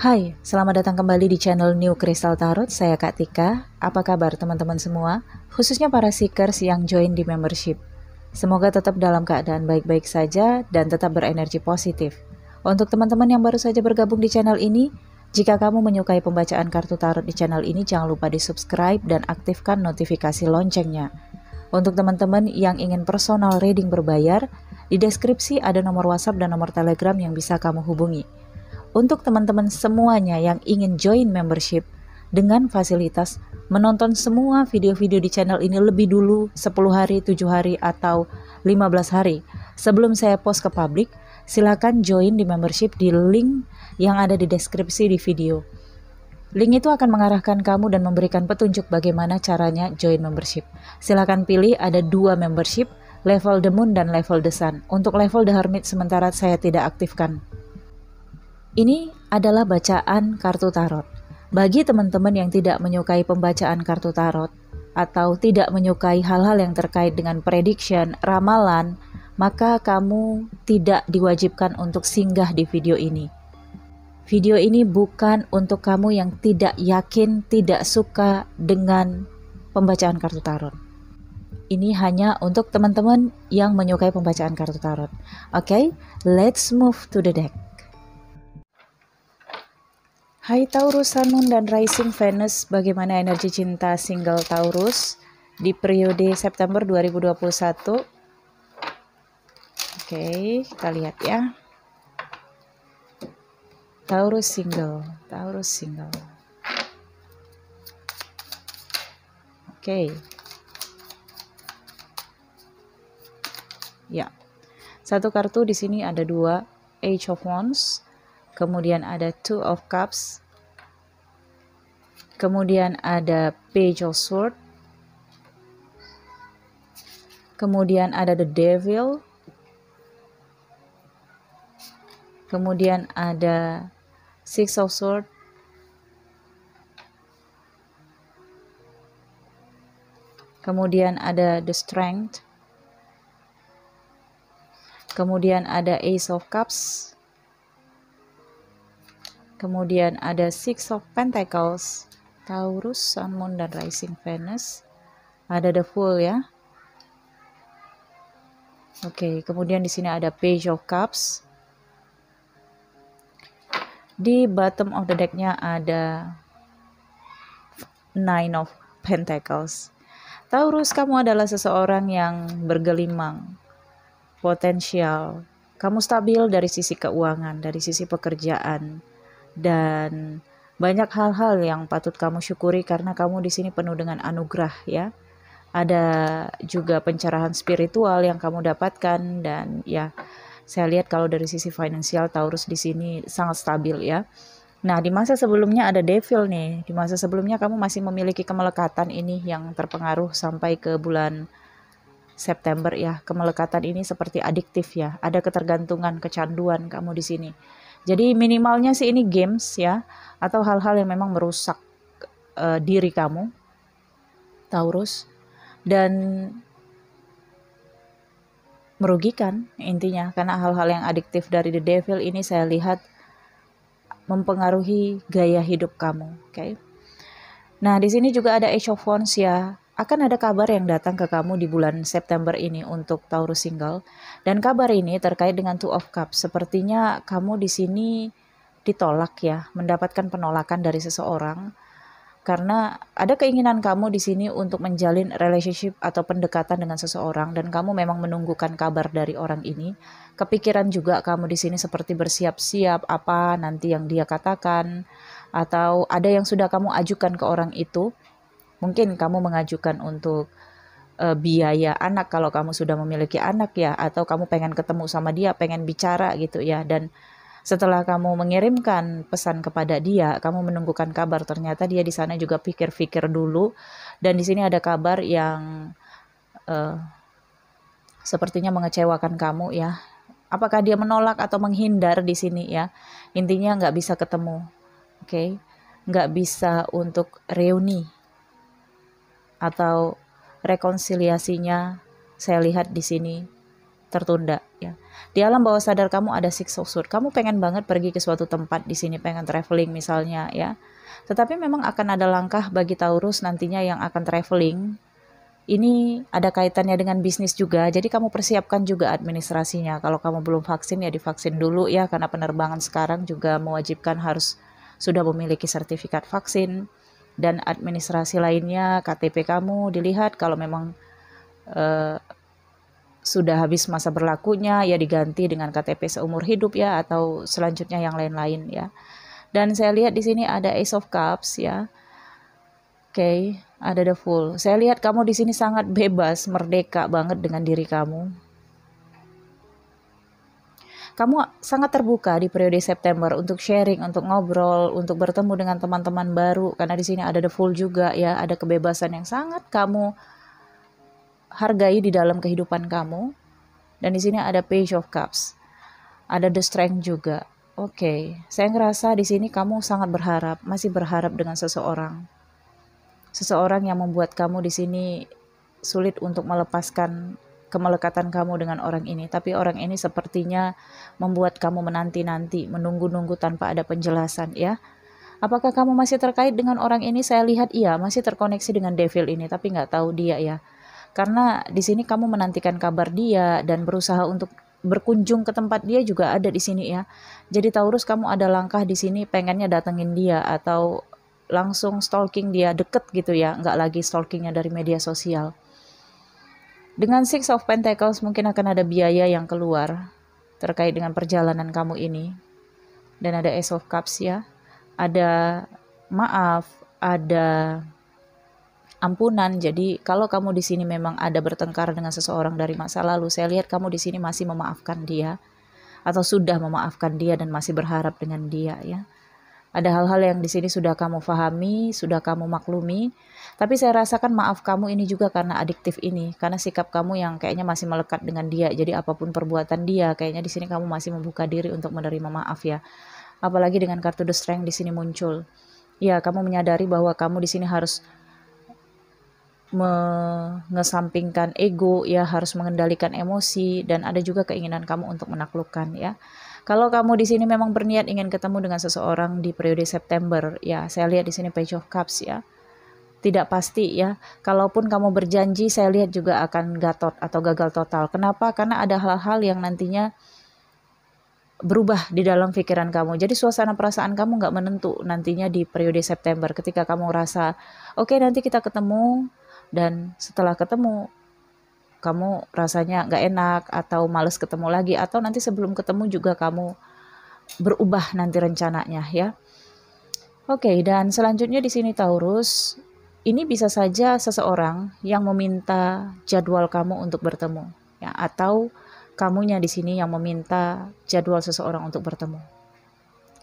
Hai, selamat datang kembali di channel New Crystal Tarot. Saya Kak Tika. Apa kabar teman-teman semua? Khususnya para seekers yang join di membership. Semoga tetap dalam keadaan baik-baik saja dan tetap berenergi positif. Untuk teman-teman yang baru saja bergabung di channel ini, jika kamu menyukai pembacaan kartu tarot di channel ini, jangan lupa di-subscribe dan aktifkan notifikasi loncengnya. Untuk teman-teman yang ingin personal reading berbayar, di deskripsi ada nomor WhatsApp dan nomor Telegram yang bisa kamu hubungi untuk teman-teman semuanya yang ingin join membership dengan fasilitas menonton semua video-video di channel ini lebih dulu 10 hari, 7 hari, atau 15 hari sebelum saya post ke publik, silakan join di membership di link yang ada di deskripsi di video. Link itu akan mengarahkan kamu dan memberikan petunjuk bagaimana caranya join membership. Silakan pilih ada dua membership, level The Moon dan level The Sun. Untuk level The Hermit sementara saya tidak aktifkan. Ini adalah bacaan kartu tarot. Bagi teman-teman yang tidak menyukai pembacaan kartu tarot atau tidak menyukai hal-hal yang terkait dengan prediction, ramalan, maka kamu tidak diwajibkan untuk singgah di video ini. Video ini bukan untuk kamu yang tidak yakin, tidak suka dengan pembacaan kartu tarot. Ini hanya untuk teman-teman yang menyukai pembacaan kartu tarot. Oke, okay? let's move to the deck. Hai Taurus Sun Moon dan Rising Venus, bagaimana energi cinta single Taurus di periode September 2021? Oke, kita lihat ya. Taurus single, Taurus single. Oke. Ya. Satu kartu di sini ada dua Age of Wands kemudian ada Two of Cups, kemudian ada Page of Sword, kemudian ada The Devil, kemudian ada Six of Sword, kemudian ada The Strength, kemudian ada Ace of Cups, Kemudian ada Six of Pentacles, Taurus, Sun, Moon, dan Rising Venus. Ada The Fool ya. Oke, kemudian di sini ada Page of Cups. Di bottom of the decknya ada Nine of Pentacles. Taurus, kamu adalah seseorang yang bergelimang, potensial. Kamu stabil dari sisi keuangan, dari sisi pekerjaan, dan banyak hal-hal yang patut kamu syukuri karena kamu di sini penuh dengan anugerah ya. Ada juga pencerahan spiritual yang kamu dapatkan dan ya saya lihat kalau dari sisi finansial Taurus di sini sangat stabil ya. Nah, di masa sebelumnya ada Devil nih. Di masa sebelumnya kamu masih memiliki kemelekatan ini yang terpengaruh sampai ke bulan September ya. Kemelekatan ini seperti adiktif ya. Ada ketergantungan, kecanduan kamu di sini jadi minimalnya sih ini games ya atau hal-hal yang memang merusak uh, diri kamu. Taurus dan merugikan intinya karena hal-hal yang adiktif dari the devil ini saya lihat mempengaruhi gaya hidup kamu, oke. Okay? Nah, di sini juga ada Ace of Wands ya akan ada kabar yang datang ke kamu di bulan September ini untuk Taurus single. Dan kabar ini terkait dengan Two of Cups. Sepertinya kamu di sini ditolak ya, mendapatkan penolakan dari seseorang karena ada keinginan kamu di sini untuk menjalin relationship atau pendekatan dengan seseorang dan kamu memang menunggukan kabar dari orang ini. Kepikiran juga kamu di sini seperti bersiap-siap apa nanti yang dia katakan atau ada yang sudah kamu ajukan ke orang itu Mungkin kamu mengajukan untuk uh, biaya anak kalau kamu sudah memiliki anak ya atau kamu pengen ketemu sama dia, pengen bicara gitu ya dan setelah kamu mengirimkan pesan kepada dia, kamu menunggukan kabar. Ternyata dia di sana juga pikir-pikir dulu, dan di sini ada kabar yang uh, sepertinya mengecewakan kamu ya. Apakah dia menolak atau menghindar di sini ya? Intinya nggak bisa ketemu, oke? Okay? Nggak bisa untuk reuni atau rekonsiliasinya saya lihat di sini tertunda ya. Di alam bawah sadar kamu ada six of sword. Kamu pengen banget pergi ke suatu tempat di sini pengen traveling misalnya ya. Tetapi memang akan ada langkah bagi Taurus nantinya yang akan traveling. Ini ada kaitannya dengan bisnis juga. Jadi kamu persiapkan juga administrasinya. Kalau kamu belum vaksin ya divaksin dulu ya karena penerbangan sekarang juga mewajibkan harus sudah memiliki sertifikat vaksin dan administrasi lainnya KTP kamu dilihat kalau memang eh, sudah habis masa berlakunya ya diganti dengan KTP seumur hidup ya atau selanjutnya yang lain-lain ya. Dan saya lihat di sini ada Ace of Cups ya. Oke, okay, ada The Fool. Saya lihat kamu di sini sangat bebas, merdeka banget dengan diri kamu kamu sangat terbuka di periode September untuk sharing, untuk ngobrol, untuk bertemu dengan teman-teman baru karena di sini ada the full juga ya, ada kebebasan yang sangat kamu hargai di dalam kehidupan kamu. Dan di sini ada page of cups. Ada the strength juga. Oke, okay. saya ngerasa di sini kamu sangat berharap, masih berharap dengan seseorang. Seseorang yang membuat kamu di sini sulit untuk melepaskan kemelekatan kamu dengan orang ini, tapi orang ini sepertinya membuat kamu menanti-nanti, menunggu-nunggu tanpa ada penjelasan ya. Apakah kamu masih terkait dengan orang ini? Saya lihat iya, masih terkoneksi dengan devil ini, tapi nggak tahu dia ya. Karena di sini kamu menantikan kabar dia dan berusaha untuk berkunjung ke tempat dia juga ada di sini ya. Jadi Taurus kamu ada langkah di sini pengennya datengin dia atau langsung stalking dia deket gitu ya, nggak lagi stalkingnya dari media sosial. Dengan Six of Pentacles mungkin akan ada biaya yang keluar terkait dengan perjalanan kamu ini. Dan ada Ace of Cups ya. Ada maaf, ada ampunan. Jadi kalau kamu di sini memang ada bertengkar dengan seseorang dari masa lalu, saya lihat kamu di sini masih memaafkan dia atau sudah memaafkan dia dan masih berharap dengan dia ya. Ada hal-hal yang di sini sudah kamu fahami, sudah kamu maklumi, tapi saya rasakan maaf kamu ini juga karena adiktif ini, karena sikap kamu yang kayaknya masih melekat dengan dia. Jadi apapun perbuatan dia, kayaknya di sini kamu masih membuka diri untuk menerima maaf ya. Apalagi dengan kartu The Strength di sini muncul. Ya, kamu menyadari bahwa kamu di sini harus mengesampingkan ego ya harus mengendalikan emosi dan ada juga keinginan kamu untuk menaklukkan ya kalau kamu di sini memang berniat ingin ketemu dengan seseorang di periode September, ya saya lihat di sini Page of Cups ya. Tidak pasti ya. Kalaupun kamu berjanji, saya lihat juga akan gatot atau gagal total. Kenapa? Karena ada hal-hal yang nantinya berubah di dalam pikiran kamu. Jadi suasana perasaan kamu nggak menentu nantinya di periode September ketika kamu rasa, oke okay, nanti kita ketemu dan setelah ketemu kamu rasanya nggak enak atau males ketemu lagi atau nanti sebelum ketemu juga kamu berubah nanti rencananya ya. Oke, dan selanjutnya di sini Taurus, ini bisa saja seseorang yang meminta jadwal kamu untuk bertemu ya atau kamunya di sini yang meminta jadwal seseorang untuk bertemu.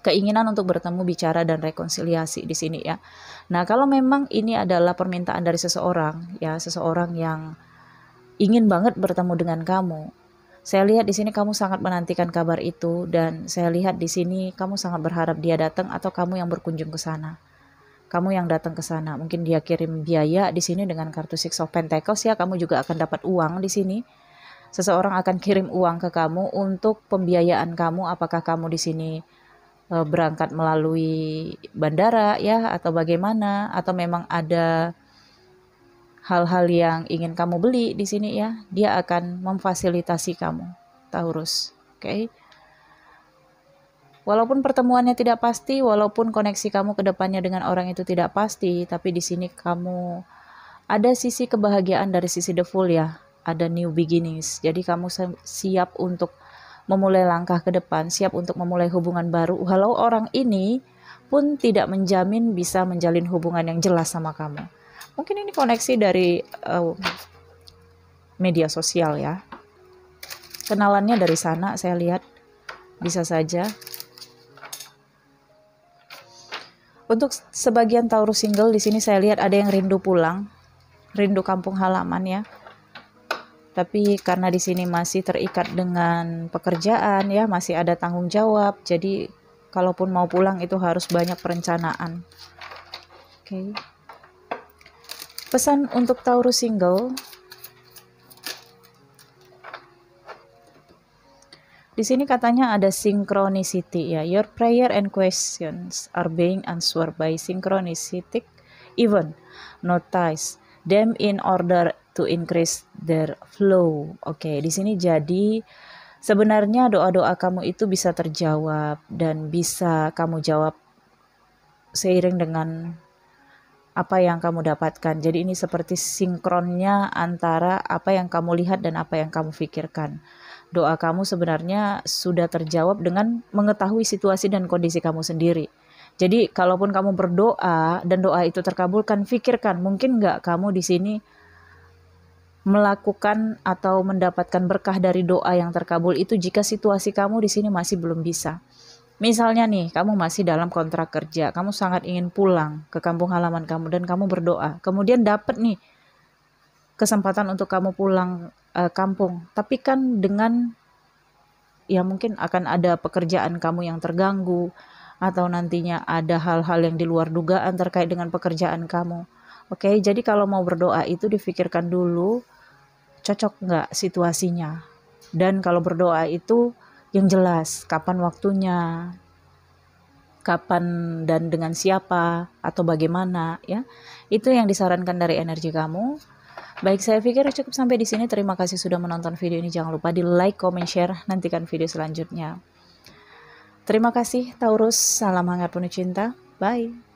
Keinginan untuk bertemu, bicara dan rekonsiliasi di sini ya. Nah, kalau memang ini adalah permintaan dari seseorang ya, seseorang yang ingin banget bertemu dengan kamu. Saya lihat di sini kamu sangat menantikan kabar itu dan saya lihat di sini kamu sangat berharap dia datang atau kamu yang berkunjung ke sana. Kamu yang datang ke sana, mungkin dia kirim biaya di sini dengan kartu Six of Pentacles ya, kamu juga akan dapat uang di sini. Seseorang akan kirim uang ke kamu untuk pembiayaan kamu apakah kamu di sini e, berangkat melalui bandara ya atau bagaimana atau memang ada hal-hal yang ingin kamu beli di sini ya, dia akan memfasilitasi kamu. Taurus, oke. Okay? Walaupun pertemuannya tidak pasti, walaupun koneksi kamu ke depannya dengan orang itu tidak pasti, tapi di sini kamu ada sisi kebahagiaan dari sisi The full ya, ada new beginnings. Jadi kamu siap untuk memulai langkah ke depan, siap untuk memulai hubungan baru, walau orang ini pun tidak menjamin bisa menjalin hubungan yang jelas sama kamu. Mungkin ini koneksi dari uh, media sosial ya. Kenalannya dari sana saya lihat bisa saja. Untuk sebagian Taurus single di sini saya lihat ada yang rindu pulang, rindu kampung halaman ya. Tapi karena di sini masih terikat dengan pekerjaan ya, masih ada tanggung jawab, jadi kalaupun mau pulang itu harus banyak perencanaan. Oke. Okay. Pesan untuk Taurus single. Di sini katanya ada synchronicity ya. Your prayer and questions are being answered by synchronicity even notice them in order to increase their flow. Oke, okay, di sini jadi sebenarnya doa-doa kamu itu bisa terjawab dan bisa kamu jawab seiring dengan apa yang kamu dapatkan. Jadi ini seperti sinkronnya antara apa yang kamu lihat dan apa yang kamu pikirkan. Doa kamu sebenarnya sudah terjawab dengan mengetahui situasi dan kondisi kamu sendiri. Jadi kalaupun kamu berdoa dan doa itu terkabulkan, pikirkan mungkin nggak kamu di sini melakukan atau mendapatkan berkah dari doa yang terkabul itu jika situasi kamu di sini masih belum bisa. Misalnya nih, kamu masih dalam kontrak kerja, kamu sangat ingin pulang ke kampung halaman kamu dan kamu berdoa. Kemudian dapat nih kesempatan untuk kamu pulang uh, kampung. Tapi kan dengan ya mungkin akan ada pekerjaan kamu yang terganggu atau nantinya ada hal-hal yang di luar dugaan terkait dengan pekerjaan kamu. Oke, jadi kalau mau berdoa itu difikirkan dulu cocok nggak situasinya. Dan kalau berdoa itu yang jelas kapan waktunya, kapan dan dengan siapa atau bagaimana ya. Itu yang disarankan dari energi kamu. Baik, saya pikir cukup sampai di sini. Terima kasih sudah menonton video ini. Jangan lupa di like, comment, share. Nantikan video selanjutnya. Terima kasih, Taurus. Salam hangat penuh cinta. Bye.